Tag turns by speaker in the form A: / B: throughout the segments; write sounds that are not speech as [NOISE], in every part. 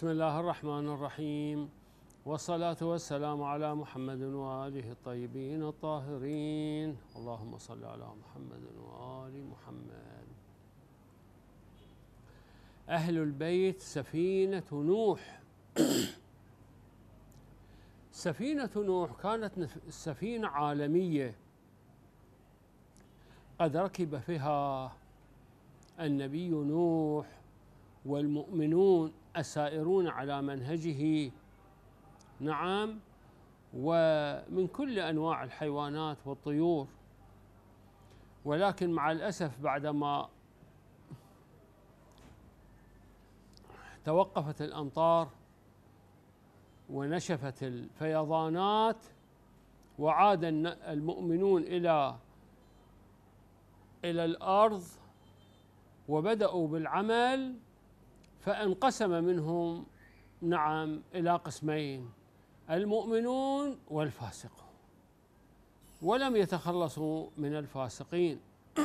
A: بسم الله الرحمن الرحيم والصلاة والسلام على محمد وآله الطيبين الطاهرين اللهم صل على محمد وآل محمد أهل البيت سفينة نوح [COUGHS] سفينة نوح كانت سفينة عالمية قد ركب فيها النبي نوح والمؤمنون السائرون على منهجه نعم ومن كل انواع الحيوانات والطيور ولكن مع الاسف بعدما توقفت الامطار ونشفت الفيضانات وعاد المؤمنون الى الى الارض وبداوا بالعمل فانقسم منهم نعم الى قسمين المؤمنون والفاسقون ولم يتخلصوا من الفاسقين [COUGHS]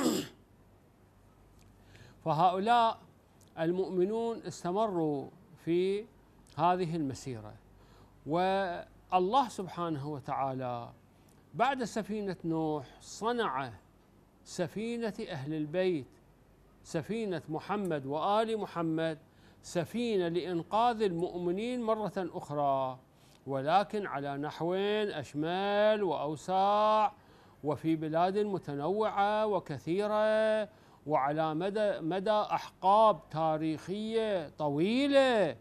A: فهؤلاء المؤمنون استمروا في هذه المسيره والله سبحانه وتعالى بعد سفينه نوح صنع سفينه اهل البيت سفينه محمد وال محمد سفينه لانقاذ المؤمنين مره اخرى ولكن على نحو اشمل واوسع وفي بلاد متنوعه وكثيره وعلى مدى مدى احقاب تاريخيه طويله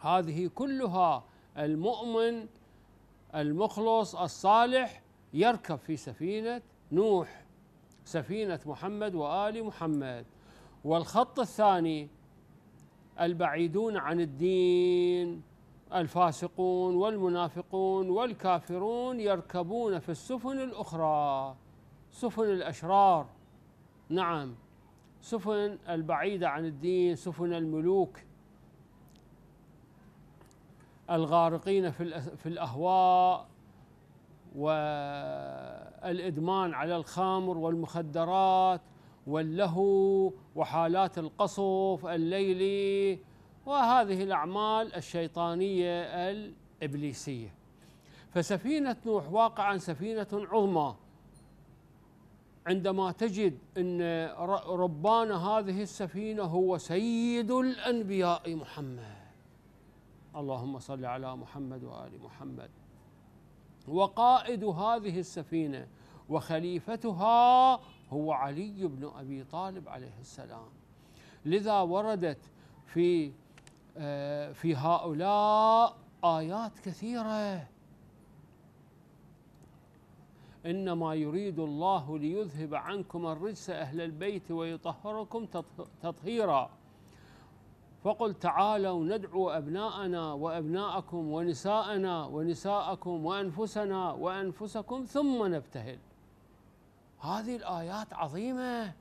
A: هذه كلها المؤمن المخلص الصالح يركب في سفينه نوح سفينه محمد وال محمد والخط الثاني البعيدون عن الدين الفاسقون والمنافقون والكافرون يركبون في السفن الأخرى سفن الأشرار نعم سفن البعيدة عن الدين سفن الملوك الغارقين في في الأهواء والإدمان على الخمر والمخدرات واللهو وحالات القصف الليلي وهذه الأعمال الشيطانية الإبليسية فسفينة نوح واقعا سفينة عظمى عندما تجد أن ربان هذه السفينة هو سيد الأنبياء محمد اللهم صل على محمد وآل محمد وقائد هذه السفينة وخليفتها هو علي بن ابي طالب عليه السلام لذا وردت في آه، في هؤلاء ايات كثيره انما يريد الله ليذهب عنكم الرجس اهل البيت ويطهركم تطهيرا فقل تعالوا ندعو ابناءنا وابناءكم ونساءنا ونساءكم وانفسنا وانفسكم ثم نبتهل هذه الآيات عظيمة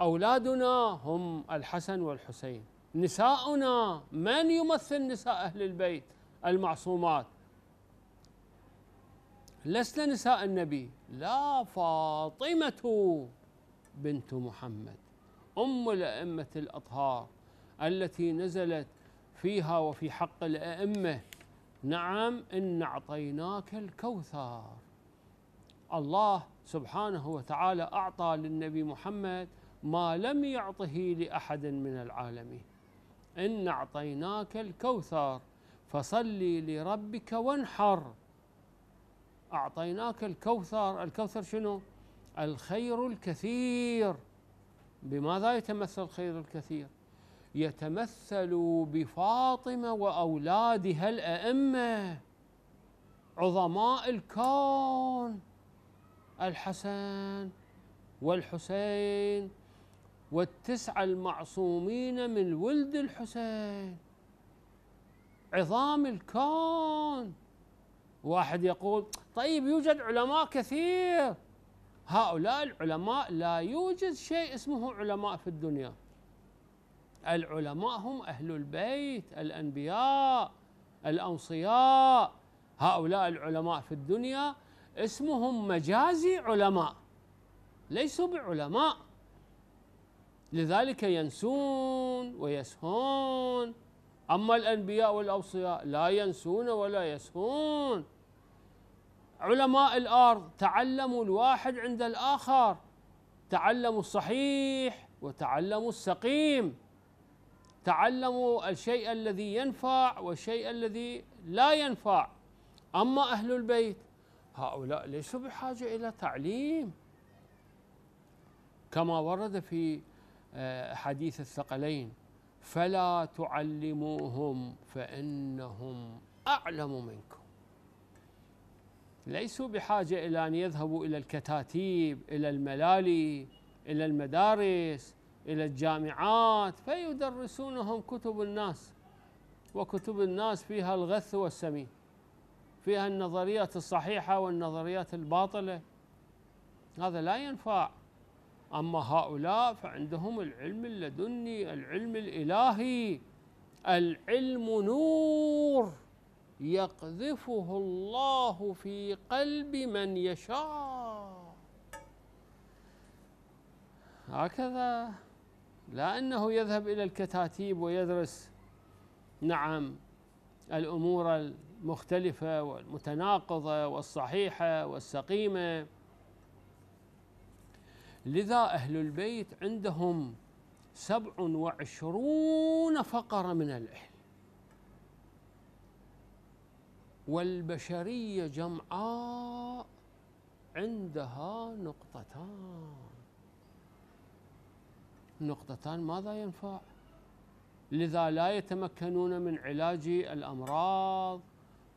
A: أولادنا هم الحسن والحسين نساؤنا من يمثل نساء أهل البيت المعصومات لسنا نساء النبي لا فاطمة بنت محمد أم الأئمة الأطهار التي نزلت فيها وفي حق الأئمة نعم إن أعطيناك الكوثر الله سبحانه وتعالى اعطى للنبي محمد ما لم يعطه لاحد من العالمين ان اعطيناك الكوثر فصل لربك وانحر اعطيناك الكوثر الكوثر شنو الخير الكثير بماذا يتمثل الخير الكثير يتمثل بفاطمه واولادها الائمه عظماء الكون الحسن والحسين والتسعة المعصومين من ولد الحسين عظام الكون واحد يقول طيب يوجد علماء كثير هؤلاء العلماء لا يوجد شيء اسمه علماء في الدنيا العلماء هم أهل البيت الأنبياء الأوصياء هؤلاء العلماء في الدنيا اسمهم مجازي علماء ليسوا بعلماء لذلك ينسون ويسهون أما الأنبياء والأوصياء لا ينسون ولا يسهون علماء الأرض تعلموا الواحد عند الآخر تعلموا الصحيح وتعلموا السقيم تعلموا الشيء الذي ينفع والشيء الذي لا ينفع أما أهل البيت هؤلاء ليسوا بحاجة إلى تعليم كما ورد في آه، حديث الثقلين فلا تعلموهم فإنهم أعلم منكم ليسوا بحاجة إلى أن يذهبوا إلى الكتاتيب إلى الملالي إلى المدارس إلى الجامعات فيدرسونهم كتب الناس وكتب الناس فيها الغث والسمين فيها النظريات الصحيحة والنظريات الباطلة هذا لا ينفع أما هؤلاء فعندهم العلم اللدني العلم الإلهي العلم نور يقذفه الله في قلب من يشاء هكذا لا أنه يذهب إلى الكتاتيب ويدرس نعم الأمور المختلفة والمتناقضة والصحيحة والسقيمة لذا أهل البيت عندهم سبع وعشرون فقرة من الإحل والبشرية جمعاء عندها نقطتان نقطتان ماذا ينفع لذا لا يتمكنون من علاج الأمراض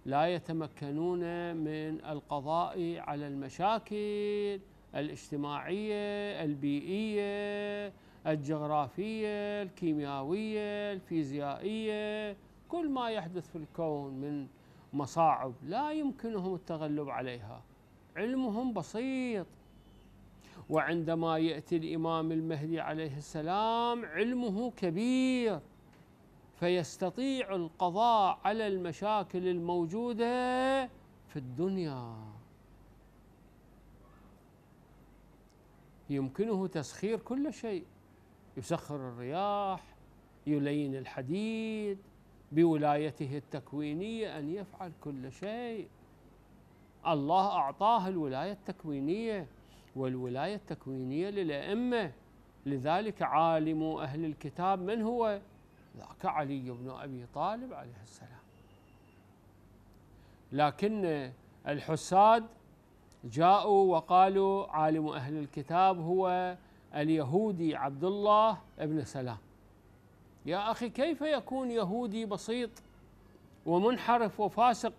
A: لا يتمكنون من القضاء على المشاكل الاجتماعيه البيئيه الجغرافيه الكيميائيه الفيزيائيه كل ما يحدث في الكون من مصاعب لا يمكنهم التغلب عليها علمهم بسيط وعندما ياتي الامام المهدي عليه السلام علمه كبير فيستطيع القضاء على المشاكل الموجوده في الدنيا يمكنه تسخير كل شيء يسخر الرياح يلين الحديد بولايته التكوينيه ان يفعل كل شيء الله اعطاه الولايه التكوينيه والولايه التكوينيه للائمه لذلك عالم اهل الكتاب من هو؟ ذاك كعلي بن أبي طالب عليه السلام لكن الحساد جاءوا وقالوا عالم أهل الكتاب هو اليهودي عبد الله بن سلام يا أخي كيف يكون يهودي بسيط ومنحرف وفاسق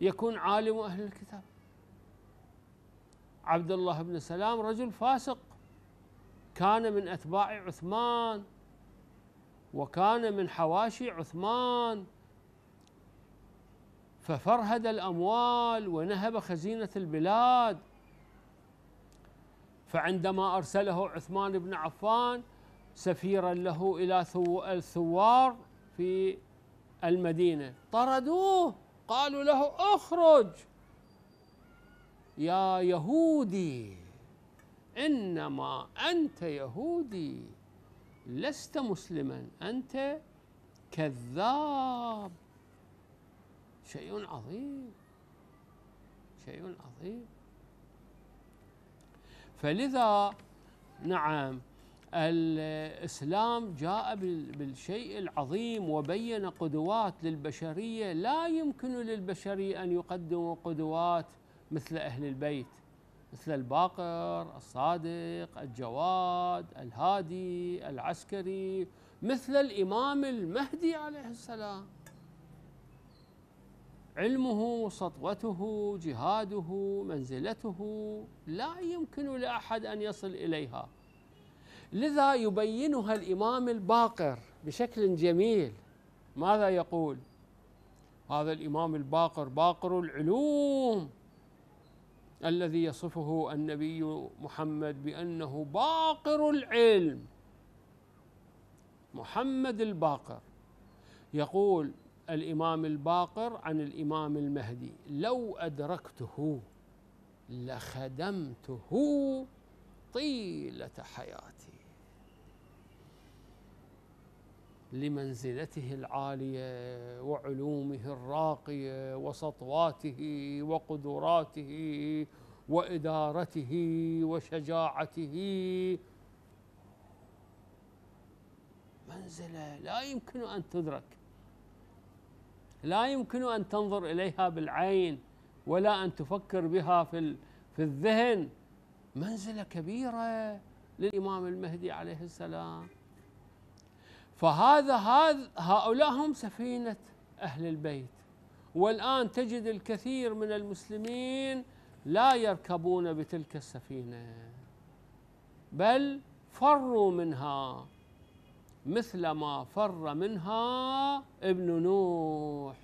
A: يكون عالم أهل الكتاب عبد الله بن سلام رجل فاسق كان من أتباع عثمان وكان من حواشي عثمان ففرهد الأموال ونهب خزينة البلاد فعندما أرسله عثمان بن عفان سفيرا له إلى الثوار في المدينة طردوه قالوا له اخرج يا يهودي إنما أنت يهودي لست مسلما انت كذاب شيء عظيم شيء عظيم فلذا نعم الاسلام جاء بالشيء العظيم وبين قدوات للبشريه لا يمكن للبشريه ان يقدموا قدوات مثل اهل البيت مثل الباقر الصادق الجواد الهادي العسكري مثل الإمام المهدي عليه السلام علمه سطوته جهاده منزلته لا يمكن لأحد أن يصل إليها لذا يبينها الإمام الباقر بشكل جميل ماذا يقول هذا الإمام الباقر باقر العلوم الذي يصفه النبي محمد بأنه باقر العلم محمد الباقر يقول الإمام الباقر عن الإمام المهدي لو أدركته لخدمته طيلة حياتي لمنزلته العاليه وعلومه الراقيه وسطواته وقدراته وادارته وشجاعته منزله لا يمكن ان تدرك لا يمكن ان تنظر اليها بالعين ولا ان تفكر بها في في الذهن منزله كبيره للامام المهدي عليه السلام فهذا هذ هؤلاء هم سفينة أهل البيت والآن تجد الكثير من المسلمين لا يركبون بتلك السفينة بل فروا منها مثل ما فر منها ابن نوح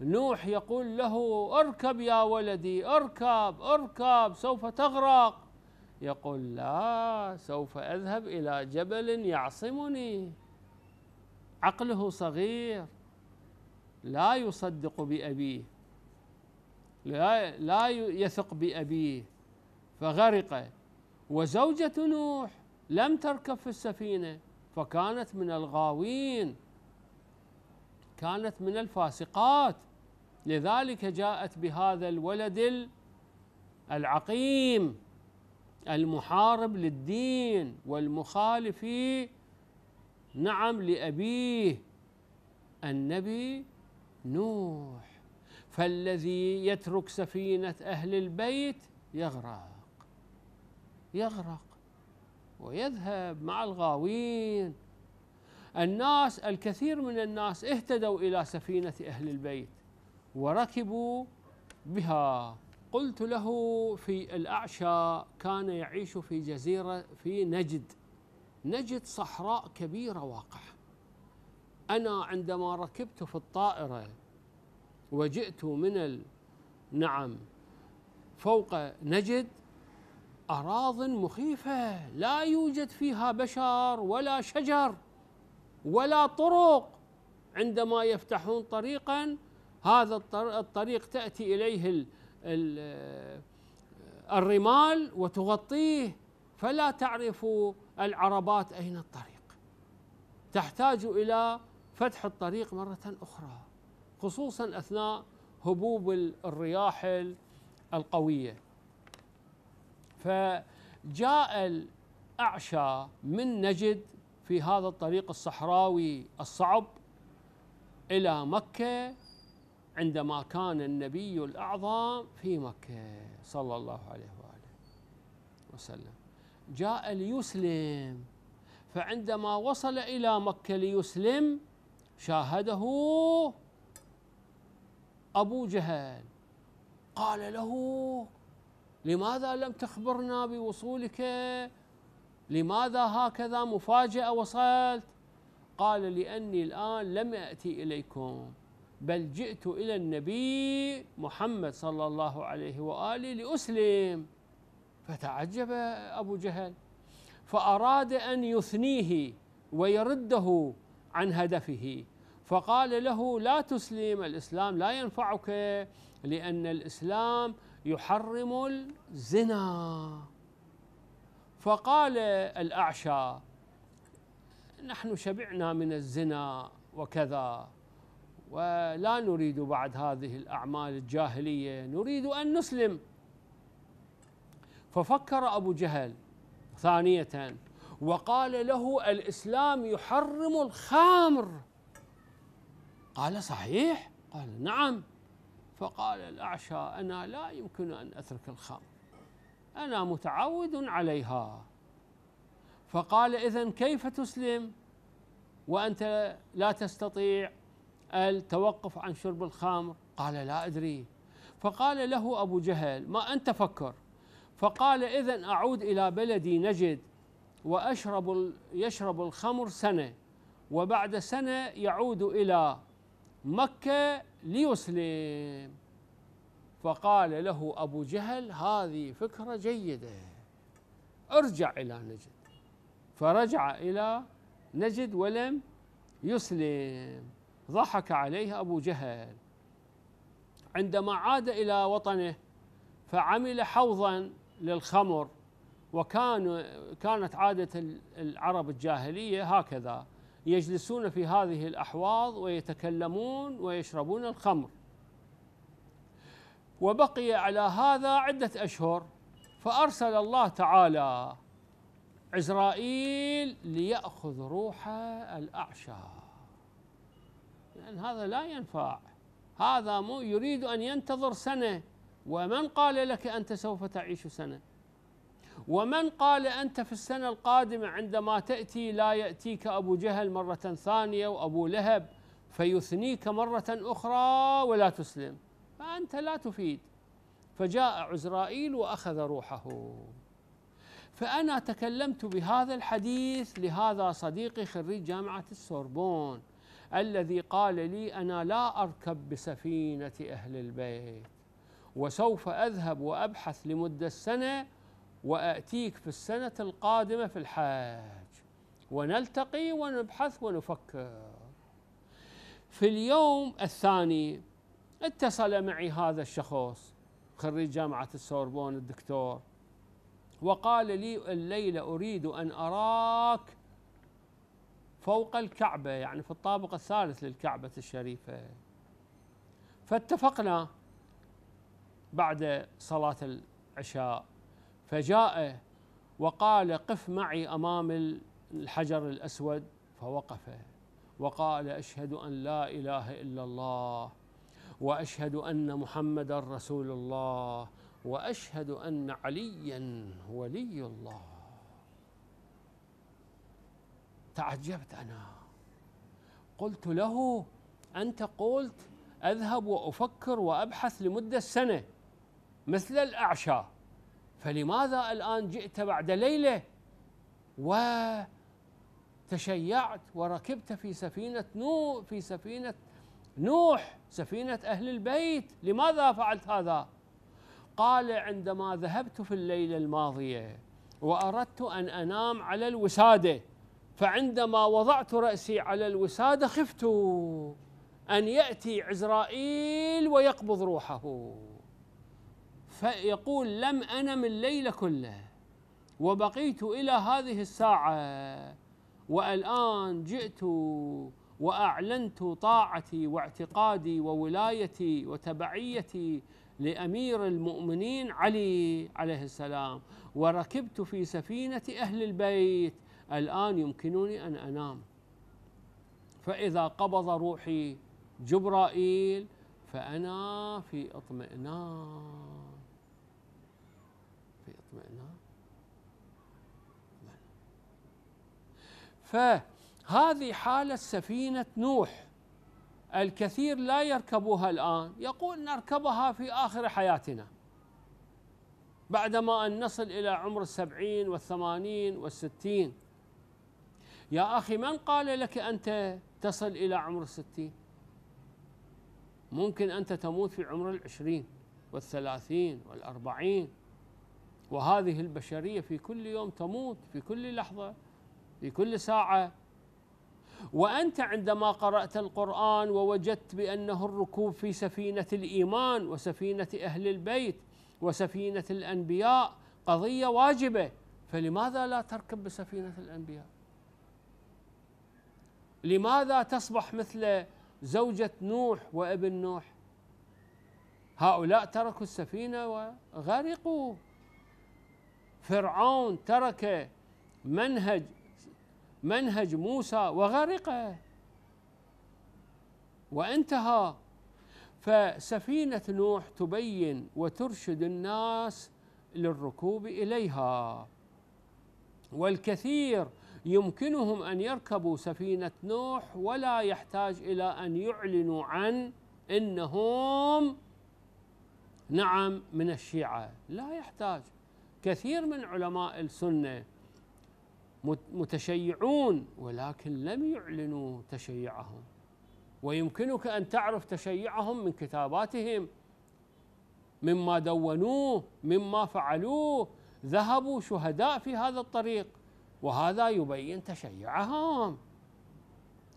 A: نوح يقول له اركب يا ولدي اركب اركب سوف تغرق يقول لا سوف أذهب إلى جبل يعصمني عقله صغير لا يصدق بأبيه لا, لا يثق بأبيه فغرق وزوجة نوح لم تركب في السفينة فكانت من الغاوين كانت من الفاسقات لذلك جاءت بهذا الولد العقيم المحارب للدين والمخالف نعم لأبيه النبي نوح فالذي يترك سفينة أهل البيت يغرق يغرق ويذهب مع الغاوين الناس الكثير من الناس اهتدوا إلى سفينة أهل البيت وركبوا بها قلت له في الأعشى كان يعيش في جزيرة في نجد نجد صحراء كبيرة واقعة أنا عندما ركبت في الطائرة وجئت من نعم فوق نجد أراض مخيفة لا يوجد فيها بشر ولا شجر ولا طرق عندما يفتحون طريقا هذا الطريق تأتي إليه آه، الرمال وتغطيه فلا تعرف العربات أين الطريق تحتاج إلى فتح الطريق مرة أخرى خصوصا أثناء هبوب الرياح القوية فجاء الأعشى من نجد في هذا الطريق الصحراوي الصعب إلى مكة عندما كان النبي الأعظم في مكة صلى الله عليه وآله وسلم جاء ليسلم فعندما وصل إلى مكة ليسلم شاهده أبو جهل قال له لماذا لم تخبرنا بوصولك لماذا هكذا مفاجأة وصلت قال لأني الآن لم أأتي إليكم بل جئت إلى النبي محمد صلى الله عليه وآله لأسلم فتعجب أبو جهل فأراد أن يثنيه ويرده عن هدفه فقال له لا تسلم الإسلام لا ينفعك لأن الإسلام يحرم الزنا فقال الأعشى نحن شبعنا من الزنا وكذا ولا نريد بعد هذه الأعمال الجاهلية نريد أن نسلم ففكر أبو جهل ثانية وقال له الإسلام يحرم الخمر قال صحيح قال نعم فقال الأعشى أنا لا يمكن أن أترك الخمر أنا متعود عليها فقال إذا كيف تسلم وأنت لا تستطيع التوقف عن شرب الخمر قال لا أدري فقال له أبو جهل ما أنت فكر فقال إذا أعود إلى بلدي نجد وأشرب يشرب الخمر سنة وبعد سنة يعود إلى مكة ليسلم فقال له أبو جهل هذه فكرة جيدة ارجع إلى نجد فرجع إلى نجد ولم يسلم ضحك عليه أبو جهل عندما عاد إلى وطنه فعمل حوضا للخمر وكان كانت عادة العرب الجاهلية هكذا يجلسون في هذه الأحواض ويتكلمون ويشربون الخمر وبقي على هذا عدة أشهر فأرسل الله تعالى عزرائيل ليأخذ روح الاعشاب لأن هذا لا ينفع هذا مو يريد أن ينتظر سنة ومن قال لك أنت سوف تعيش سنة ومن قال أنت في السنة القادمة عندما تأتي لا يأتيك أبو جهل مرة ثانية وأبو لهب فيثنيك مرة أخرى ولا تسلم فأنت لا تفيد فجاء عزرائيل وأخذ روحه فأنا تكلمت بهذا الحديث لهذا صديقي خريج جامعة السوربون الذي قال لي أنا لا أركب بسفينة أهل البيت وسوف أذهب وأبحث لمدة سنة وأتيك في السنة القادمة في الحاج ونلتقي ونبحث ونفكر في اليوم الثاني اتصل معي هذا الشخص خريج جامعة السوربون الدكتور وقال لي الليلة أريد أن أراك فوق الكعبة يعني في الطابق الثالث للكعبة الشريفة فاتفقنا بعد صلاة العشاء فجاء وقال قف معي أمام الحجر الأسود فوقف وقال أشهد أن لا إله إلا الله وأشهد أن محمدا رسول الله وأشهد أن عليا ولي الله تعجبت انا قلت له انت قلت اذهب وافكر وابحث لمده سنه مثل الاعشى فلماذا الان جئت بعد ليله وتشيعت وركبت في سفينه نوح في سفينه نوح سفينه اهل البيت لماذا فعلت هذا قال عندما ذهبت في الليله الماضيه واردت ان انام على الوساده فعندما وضعت رأسي على الوسادة خفت أن يأتي عزرائيل ويقبض روحه فيقول لم أنم الليل كله وبقيت إلى هذه الساعة والآن جئت وأعلنت طاعتي واعتقادي وولايتي وتبعيتي لأمير المؤمنين علي عليه السلام وركبت في سفينة أهل البيت الآن يمكنني أن أنام فإذا قبض روحي جبرائيل فأنا في اطمئنان في اطمئنان فهذه حالة سفينة نوح الكثير لا يركبها الآن يقول نركبها في آخر حياتنا بعدما أن نصل إلى عمر السبعين والثمانين والستين يا أخي من قال لك أنت تصل إلى عمر الستين ممكن أنت تموت في عمر العشرين والثلاثين والأربعين وهذه البشرية في كل يوم تموت في كل لحظة في كل ساعة وأنت عندما قرأت القرآن ووجدت بأنه الركوب في سفينة الإيمان وسفينة أهل البيت وسفينة الأنبياء قضية واجبة فلماذا لا تركب بسفينة الأنبياء لماذا تصبح مثل زوجة نوح وابن نوح هؤلاء تركوا السفينة وغرقوا فرعون ترك منهج منهج موسى وغرق وانتهى فسفينة نوح تبين وترشد الناس للركوب إليها والكثير يمكنهم ان يركبوا سفينه نوح ولا يحتاج الى ان يعلنوا عن انهم نعم من الشيعه لا يحتاج كثير من علماء السنه متشيعون ولكن لم يعلنوا تشيعهم ويمكنك ان تعرف تشيعهم من كتاباتهم مما دونوه مما فعلوه ذهبوا شهداء في هذا الطريق وهذا يبين تشيعهم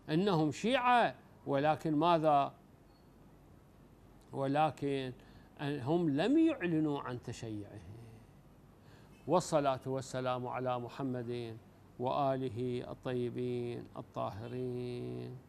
A: انهم شيعه ولكن ماذا ولكن هم لم يعلنوا عن تشيعهم والصلاه والسلام على محمد واله الطيبين الطاهرين